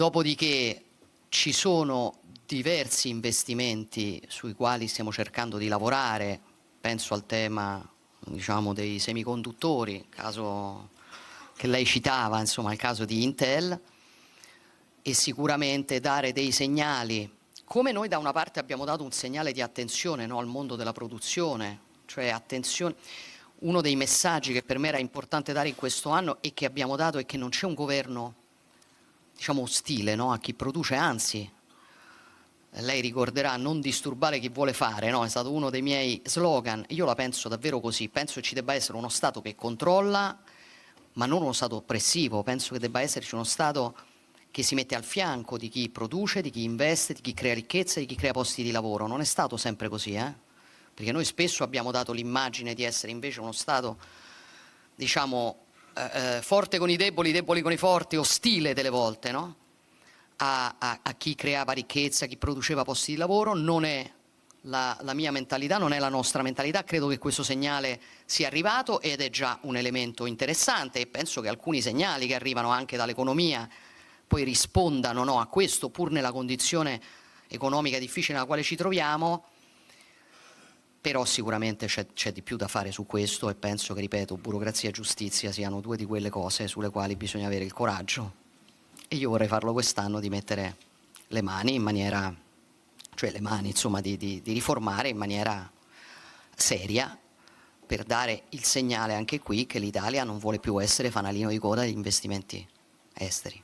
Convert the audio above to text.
Dopodiché ci sono diversi investimenti sui quali stiamo cercando di lavorare, penso al tema diciamo, dei semiconduttori, caso che lei citava, insomma, il caso di Intel, e sicuramente dare dei segnali, come noi da una parte abbiamo dato un segnale di attenzione no, al mondo della produzione, cioè attenzione, uno dei messaggi che per me era importante dare in questo anno e che abbiamo dato è che non c'è un governo diciamo, ostile no? a chi produce, anzi, lei ricorderà non disturbare chi vuole fare, no? è stato uno dei miei slogan, io la penso davvero così, penso che ci debba essere uno Stato che controlla, ma non uno Stato oppressivo, penso che debba esserci uno Stato che si mette al fianco di chi produce, di chi investe, di chi crea ricchezza, di chi crea posti di lavoro. Non è stato sempre così, eh? perché noi spesso abbiamo dato l'immagine di essere invece uno Stato, diciamo, eh, eh, forte con i deboli, deboli con i forti, ostile delle volte no? a, a, a, chi creava ricchezza, a chi produceva posti di lavoro, non è la, la mia mentalità, non è la nostra mentalità, credo che questo segnale sia arrivato ed è già un elemento interessante e penso che alcuni segnali che arrivano anche dall'economia poi rispondano no, a questo, pur nella condizione economica difficile nella quale ci troviamo, però sicuramente c'è, di più da fare su questo e penso che, ripeto, burocrazia e giustizia siano due di quelle cose sulle quali bisogna avere il coraggio e io vorrei farlo quest'anno di mettere le mani in maniera, cioè le mani insomma di, di, di riformare in maniera seria per dare il segnale anche qui che l'Italia non vuole più essere fanalino di coda degli investimenti esteri.